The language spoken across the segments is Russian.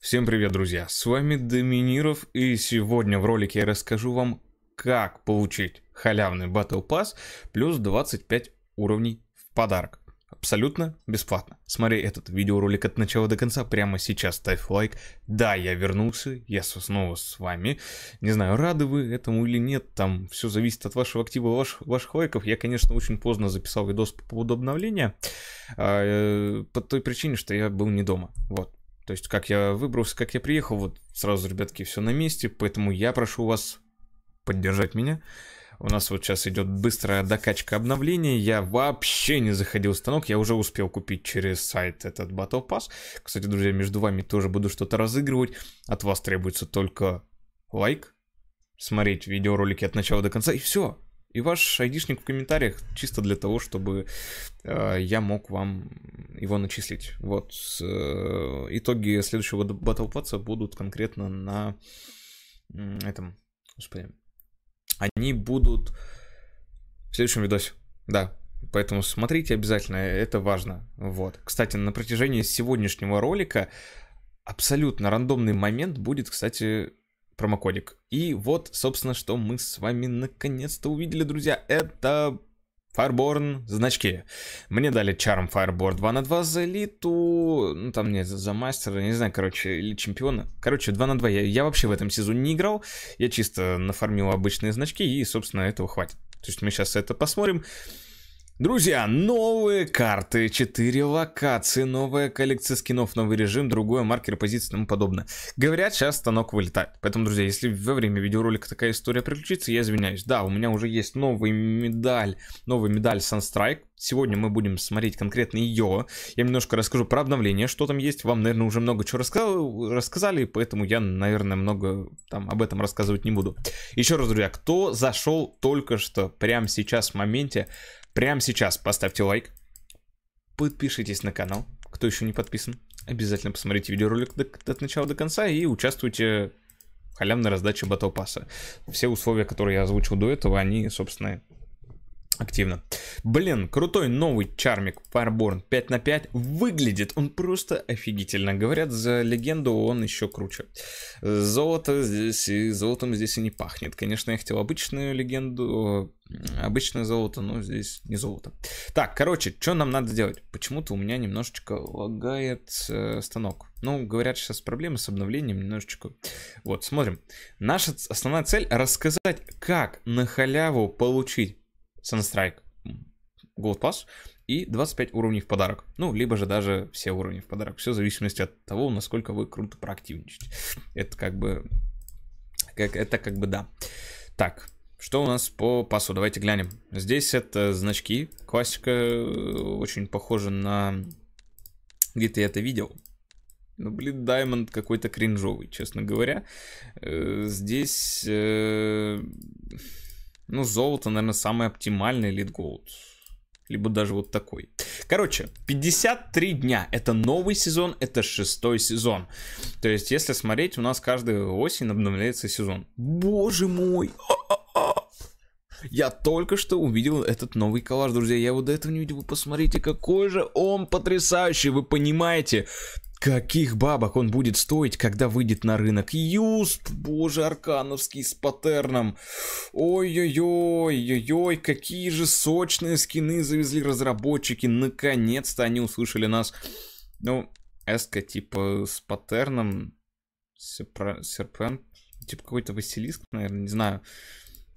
Всем привет, друзья! С вами Доминиров, и сегодня в ролике я расскажу вам, как получить халявный Battle Pass плюс 25 уровней в подарок. Абсолютно бесплатно. Смотри этот видеоролик от начала до конца прямо сейчас, ставь лайк. Да, я вернулся, я снова с вами. Не знаю, рады вы этому или нет, там все зависит от вашего актива, ваш, ваших лайков. Я, конечно, очень поздно записал видос по поводу обновления, а, э, по той причине, что я был не дома. Вот, то есть, как я выбрался, как я приехал, вот сразу, ребятки, все на месте. Поэтому я прошу вас поддержать меня. У нас вот сейчас идет быстрая докачка обновления. Я вообще не заходил в станок. Я уже успел купить через сайт этот Battle Pass. Кстати, друзья, между вами тоже буду что-то разыгрывать. От вас требуется только лайк, смотреть видеоролики от начала до конца и все. И ваш айдишник в комментариях чисто для того, чтобы э, я мог вам его начислить. Вот э, итоги следующего батлпаца будут конкретно на этом, господи, они будут в следующем видосе. Да, Поэтому смотрите обязательно, это важно. Вот. Кстати, на протяжении сегодняшнего ролика абсолютно рандомный момент будет, кстати, промокодик. И вот, собственно, что мы с вами наконец-то увидели, друзья. Это Fireborn значки. Мне дали Charm Fireborn 2 на 2 за элиту, ну там не за мастера, не знаю, короче, или чемпиона. Короче, 2 на 2 я, я вообще в этом сезоне не играл, я чисто нафармил обычные значки и, собственно, этого хватит. То есть мы сейчас это посмотрим. Друзья, новые карты, 4 локации, новая коллекция скинов, новый режим, другой маркер позиции и тому подобное. Говорят, сейчас станок вылетает. Поэтому, друзья, если во время видеоролика такая история приключится, я извиняюсь. Да, у меня уже есть новый медаль, новый медаль Sunstrike. Сегодня мы будем смотреть конкретно ее. Я немножко расскажу про обновление, что там есть. Вам, наверное, уже много чего рассказал, рассказали, поэтому я, наверное, много там об этом рассказывать не буду. Еще раз, друзья, кто зашел только что, прямо сейчас в моменте, Прямо сейчас поставьте лайк, подпишитесь на канал, кто еще не подписан. Обязательно посмотрите видеоролик до, от начала до конца и участвуйте в халявной раздаче батл пасса. Все условия, которые я озвучил до этого, они, собственно, активно. Блин, крутой новый чармик Fireborn 5 на 5. Выглядит он просто офигительно. Говорят, за легенду он еще круче. Золото здесь и золотом здесь и не пахнет. Конечно, я хотел обычную легенду, э, обычное золото, но здесь не золото. Так, короче, что нам надо делать? Почему-то у меня немножечко лагает э, станок. Ну, говорят, сейчас проблемы с обновлением немножечко. Вот, смотрим. Наша основная цель рассказать, как на халяву получить Sunstrike Gold Pass и 25 уровней в подарок. Ну, либо же даже все уровни в подарок. Все в зависимости от того, насколько вы круто проактивничаете. Это как бы... Как, это как бы да. Так, что у нас по пасу? Давайте глянем. Здесь это значки. Классика э, очень похожа на... Где-то я это видел. Ну, блин, Даймонд какой-то кринжовый, честно говоря. Э, здесь... Э, ну, золото, наверное, самый оптимальный лид голд. Либо даже вот такой. Короче, 53 дня. Это новый сезон, это шестой сезон. То есть, если смотреть, у нас каждую осень обновляется сезон. Боже мой! Я только что увидел этот новый коллаж, друзья. Я его до этого не видел. Вы посмотрите, какой же он потрясающий. Вы понимаете, Каких бабок он будет стоить, когда выйдет на рынок? Юсп, боже, аркановский с паттерном. Ой-ой-ой, ой-ой, какие же сочные скины завезли разработчики. Наконец-то они услышали нас. Ну, эска типа с паттерном. Серпент. Типа какой-то Василиск, наверное, не знаю.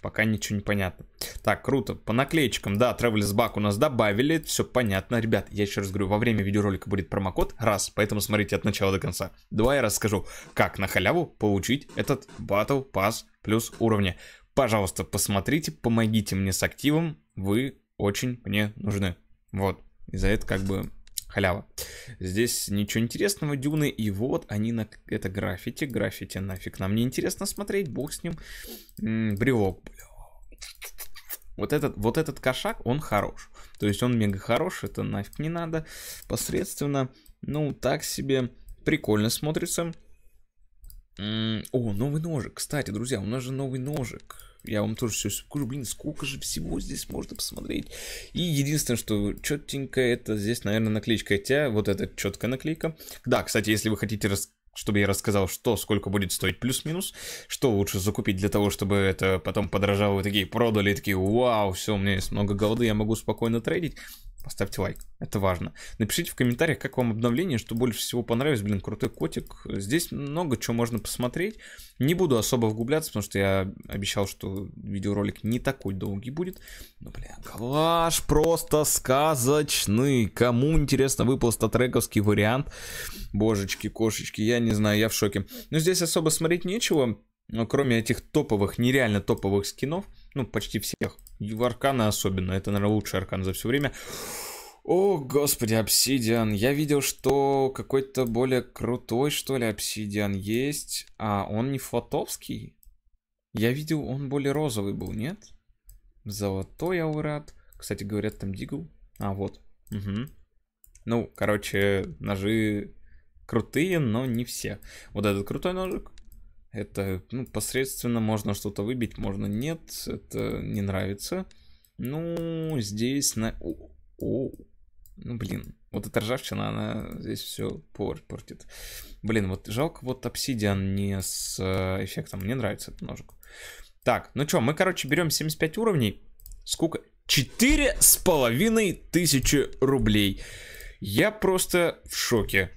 Пока ничего не понятно. Так, круто. По наклеечкам, да, Travelers Back у нас добавили. Все понятно. Ребят, я еще раз говорю, во время видеоролика будет промокод. Раз, поэтому смотрите от начала до конца. Два я расскажу, как на халяву получить этот Battle пас плюс уровни. Пожалуйста, посмотрите, помогите мне с активом. Вы очень мне нужны. Вот. И за это как бы халява. Здесь ничего интересного, дюны, и вот они на... Это граффити, граффити нафиг нам не интересно смотреть, бог с ним. бревок, Вот этот, вот этот кошак, он хорош. То есть он мега хорош, это нафиг не надо. Посредственно, ну, так себе прикольно смотрится. М о, новый ножик. Кстати, друзья, у нас же новый ножик я вам тоже все скажу, блин, сколько же всего здесь можно посмотреть. И единственное, что четенько, это здесь, наверное, наклеечка, хотя вот эта четкая наклейка. Да, кстати, если вы хотите рас чтобы я рассказал, что сколько будет стоить плюс-минус, что лучше закупить для того, чтобы это потом подорожало, и такие продали, такие, вау, все, у меня есть много голоды, я могу спокойно трейдить поставьте лайк, это важно. Напишите в комментариях, как вам обновление, что больше всего понравилось, блин, крутой котик. Здесь много чего можно посмотреть. Не буду особо вгубляться, потому что я обещал, что видеоролик не такой долгий будет. Но, бля, коллаж просто сказочный. Кому интересно выпал статрековский вариант? Божечки, кошечки, я не знаю, я в шоке. Но здесь особо смотреть нечего, кроме этих топовых, нереально топовых скинов. Ну, почти всех. И в Аркана особенно. Это, наверное, лучший Аркан за все время. О, господи, обсидиан. Я видел, что какой-то более крутой, что ли, обсидиан есть. А, он не флотовский? Я видел, он более розовый был, нет? Золотой аурат. Кстати, говорят, там дигл. А, вот. Угу. Ну, короче, ножи крутые, но не все. Вот этот крутой ножик, это ну, посредственно, можно что-то выбить, можно нет, это не нравится. Ну, здесь на... О, о, ну, блин, вот эта ржавчина, она здесь все портит. Блин, вот жалко, вот обсидиан не с э, эффектом. Мне нравится этот ножик. Так, ну что, мы, короче, берем 75 уровней. Сколько? Четыре с половиной тысячи рублей. Я просто в шоке.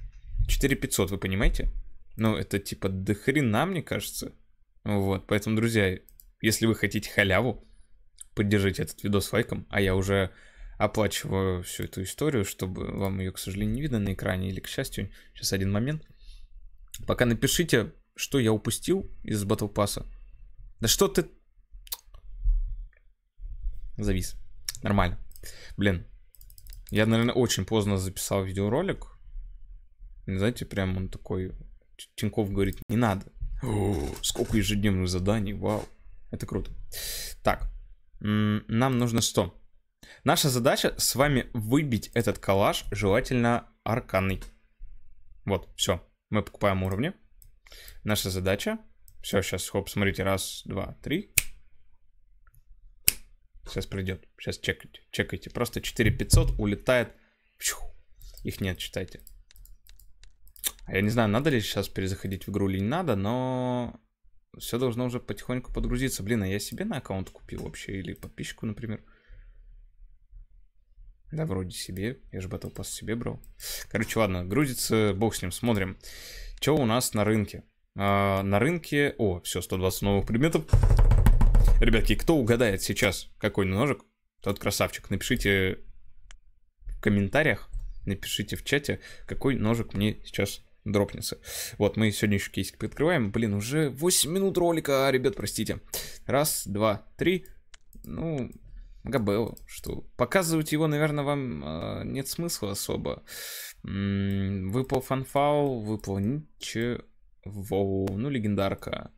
4500, вы понимаете? Ну, это типа дохрена, мне кажется. Вот, поэтому, друзья, если вы хотите халяву, поддержите этот видос лайком, а я уже оплачиваю всю эту историю, чтобы вам ее, к сожалению, не видно на экране или, к счастью, сейчас один момент. Пока напишите, что я упустил из Battle Pass. Да что ты... Завис. Нормально. Блин, я, наверное, очень поздно записал видеоролик. Знаете, прям он такой Тиньков говорит, не надо. сколько ежедневных заданий, вау. Это круто. Так, нам нужно что? Наша задача с вами выбить этот коллаж, желательно арканный. Вот, все. Мы покупаем уровни. Наша задача. Все, сейчас, хоп, смотрите, раз, два, три. Сейчас придет. Сейчас чекайте. Чекайте. Просто 4500 улетает. Их нет, читайте. Я не знаю, надо ли сейчас перезаходить в игру или не надо, но все должно уже потихоньку подгрузиться. Блин, а я себе на аккаунт купил вообще или подписчику, например. Да, вроде себе. Я же Battle Pass себе брал. Короче, ладно, грузится, бог с ним, смотрим. Что у нас на рынке? А, на рынке... О, все, 120 новых предметов. Ребятки, кто угадает сейчас какой ножик, тот красавчик. Напишите в комментариях, напишите в чате, какой ножик мне сейчас дропнется. Вот, мы сегодня еще кейсик подкрываем. Блин, уже 8 минут ролика, ребят, простите. Раз, два, три. Ну, Габелу, что показывать его, наверное, вам э, нет смысла особо. М-м, выпал фанфау, выпал ничего. Ну, легендарка.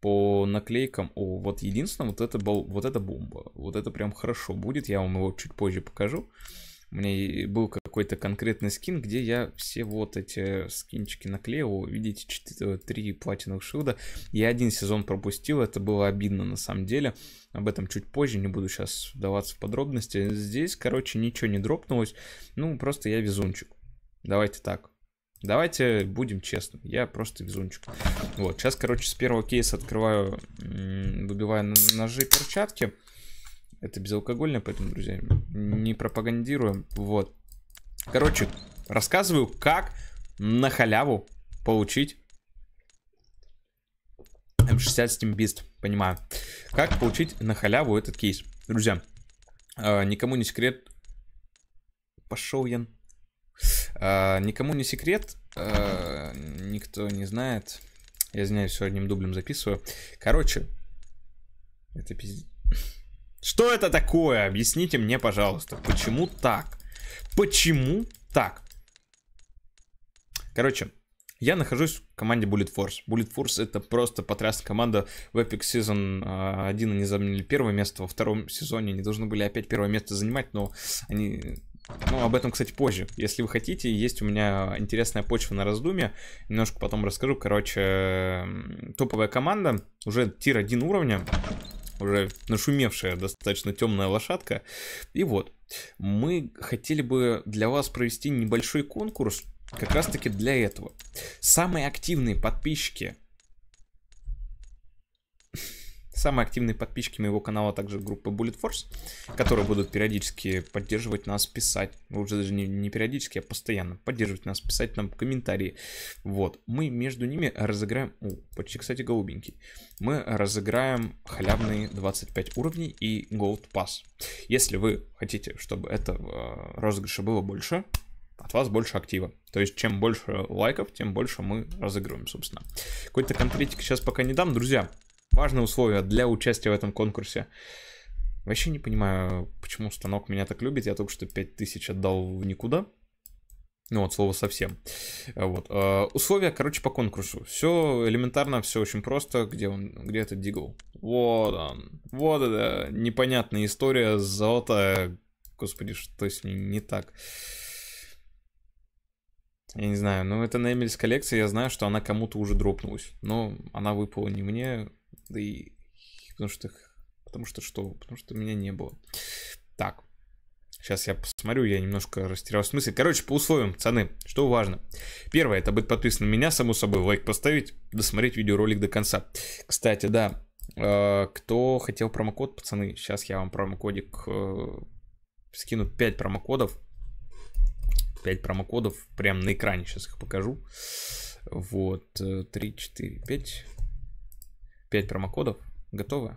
По наклейкам. О, вот единственное, вот это был, вот это бомба. Вот это прям хорошо будет. Я вам его чуть позже покажу. У меня был какой-то конкретный скин, где я все вот эти скинчики наклеил. Видите, 4, 3 э, платиновых шилда. Я один сезон пропустил, это было обидно на самом деле. Об этом чуть позже, не буду сейчас вдаваться в подробности. Здесь, короче, ничего не дропнулось. Ну, просто я везунчик. Давайте так. Давайте будем честны, я просто везунчик. Вот, сейчас, короче, с первого кейса открываю, выбиваю ножи перчатки. перчатки. Это безалкогольное, поэтому, друзья, не пропагандируем. Вот. Короче, рассказываю, как на халяву получить М60 Steam Beast. Понимаю. Как получить на халяву этот кейс. Друзья, а, никому не секрет. Пошел я. А, никому не секрет. А, никто не знает. Я извиняюсь, сегодня одним дублем записываю. Короче, это пиздец. Что это такое? Объясните мне, пожалуйста. Почему так? Почему так? Короче, я нахожусь в команде Bullet Force. Bullet Force это просто потрясная команда. В Epic Season 1 а, они заняли первое место, во втором сезоне они должны были опять первое место занимать, но они... Ну, об этом, кстати, позже. Если вы хотите, есть у меня интересная почва на раздумье. Немножко потом расскажу. Короче, топовая команда, уже тир 1 уровня уже нашумевшая достаточно темная лошадка. И вот, мы хотели бы для вас провести небольшой конкурс как раз таки для этого. Самые активные подписчики Самые активные подписчики моего канала также группы Bullet Force, которые будут периодически поддерживать нас, писать. Ну, уже даже не, не периодически, а постоянно поддерживать нас, писать нам комментарии. Вот. Мы между ними разыграем... О, почти, кстати, голубенький. Мы разыграем халявные 25 уровней и Gold Pass. Если вы хотите, чтобы этого э, розыгрыша было больше, от вас больше актива. То есть, чем больше лайков, тем больше мы разыгрываем, собственно. Какой-то конкретики сейчас пока не дам. Друзья, важное условие для участия в этом конкурсе. Вообще не понимаю, почему станок меня так любит. Я только что 5000 отдал в никуда. Ну, вот, слово совсем. А, вот. А, условия, короче, по конкурсу. Все элементарно, все очень просто. Где он, где этот Дигл? Вот он. Вот это непонятная история золота, Господи, что с ним не так? Я не знаю, ну это на Эмильс коллекции, я знаю, что она кому-то уже дропнулась. Но она выпала не мне, да и потому что, потому что что? Потому что меня не было. Так, Сейчас я посмотрю, я немножко растерял смысл. Короче, по условиям, пацаны, что важно. Первое, это быть подписан на меня, само собой, лайк поставить, досмотреть видеоролик до конца. Кстати, да, э, кто хотел промокод, пацаны, сейчас я вам промокодик э, скину 5 промокодов. 5 промокодов прямо на экране, сейчас их покажу. Вот, 3, 4, 5. 5 промокодов. Готовы?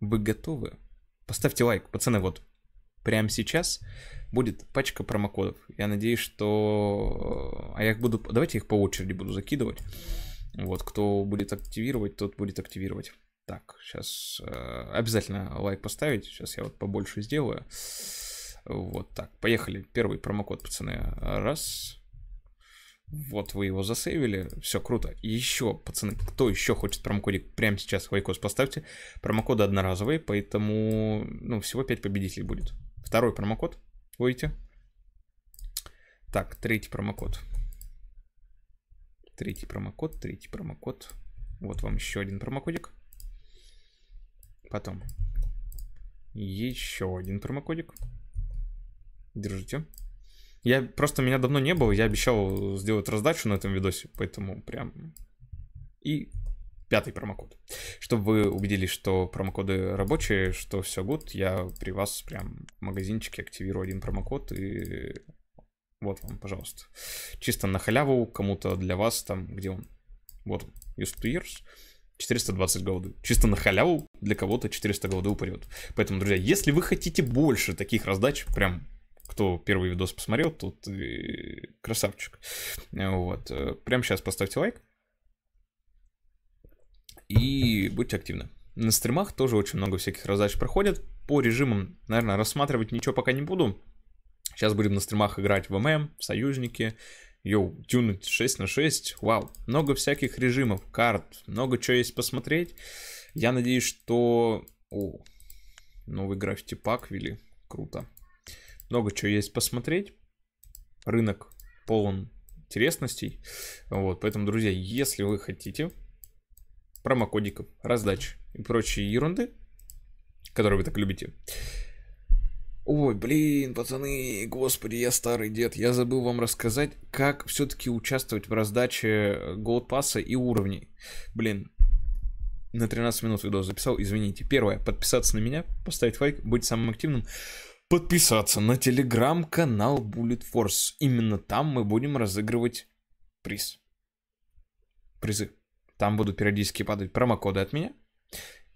Вы готовы? Поставьте лайк, пацаны, вот прямо сейчас будет пачка промокодов. Я надеюсь, что... Э, а я их буду... Давайте их по очереди буду закидывать. Вот, кто будет активировать, тот будет активировать. Так, сейчас э, обязательно лайк поставить. Сейчас я вот побольше сделаю. Вот так, поехали. Первый промокод, пацаны. Раз, вот вы его засейвили, все круто. Еще, пацаны, кто еще хочет промокодик прямо сейчас в Айкос поставьте. Промокоды одноразовые, поэтому ну, всего 5 победителей будет. Второй промокод, видите? Так, третий промокод. Третий промокод, третий промокод. Вот вам еще один промокодик. Потом еще один промокодик. Держите. Я просто меня давно не было, я обещал сделать раздачу на этом видосе, поэтому прям... И пятый промокод. Чтобы вы убедились, что промокоды рабочие, что все гуд, я при вас прям в магазинчике активирую один промокод и вот вам, пожалуйста. Чисто на халяву, кому-то для вас там, где он. Вот он, used to years. 420 голды. Чисто на халяву для кого-то 400 голды упадет. Поэтому, друзья, если вы хотите больше таких раздач, прям кто первый видос посмотрел, тот и красавчик. Вот. Э, прямо сейчас поставьте лайк. И будьте активны. На стримах тоже очень много всяких раздач проходит. По режимам, наверное, рассматривать ничего пока не буду. Сейчас будем на стримах играть в ММ, в союзники. Йоу, тюнуть 6 на 6. Вау, много всяких режимов, карт, много чего есть посмотреть. Я надеюсь, что... О, новый граффити пак вели. Круто. Много чего есть посмотреть. Рынок полон интересностей. Вот, поэтому, друзья, если вы хотите промокодиков, раздач и прочие ерунды, которые вы так любите. Ой, блин, пацаны, господи, я старый дед, я забыл вам рассказать, как все-таки участвовать в раздаче Gold Pass и уровней. Блин, на 13 минут видос записал, извините. Первое, подписаться на меня, поставить лайк, быть самым активным подписаться на телеграм-канал Bullet Force. Именно там мы будем разыгрывать приз. Призы. Там будут периодически падать промокоды от меня.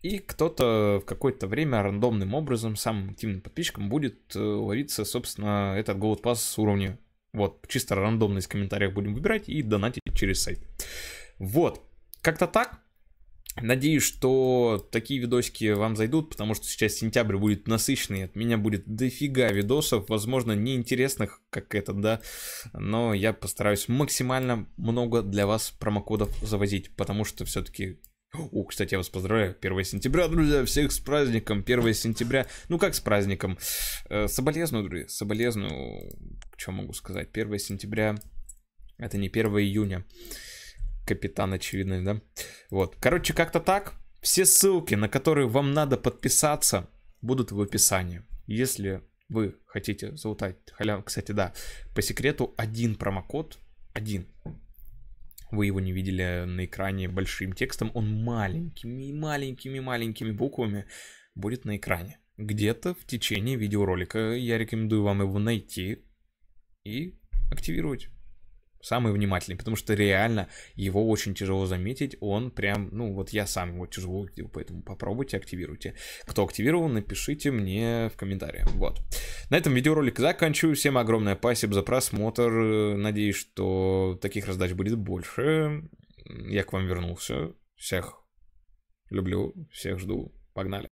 И кто-то в какое-то время рандомным образом, самым активным подписчиком, будет э, ловиться, собственно, этот Gold Pass с уровня. Вот, чисто рандомно из комментариев будем выбирать и донатить через сайт. Вот, как-то так. Надеюсь, что такие видосики вам зайдут, потому что сейчас сентябрь будет насыщенный, от меня будет дофига видосов, возможно, неинтересных, как этот, да, но я постараюсь максимально много для вас промокодов завозить, потому что все-таки о, кстати, я вас поздравляю. 1 сентября, друзья, всех с праздником. 1 сентября. Ну как с праздником? Э, соболезную, друзья, соболезную. Что могу сказать? 1 сентября. Это не 1 июня. Капитан очевидный, да? Вот. Короче, как-то так. Все ссылки, на которые вам надо подписаться, будут в описании. Если вы хотите залутать халяву, кстати, да, по секрету один промокод, один. Вы его не видели на экране большим текстом, он маленькими, маленькими, маленькими буквами будет на экране. Где-то в течение видеоролика я рекомендую вам его найти и активировать самый внимательный, потому что реально его очень тяжело заметить, он прям, ну вот я сам его тяжело увидел, поэтому попробуйте, активируйте. Кто активировал, напишите мне в комментариях, вот. На этом видеоролик заканчиваю, всем огромное спасибо за просмотр, надеюсь, что таких раздач будет больше, я к вам вернулся, всех люблю, всех жду, погнали.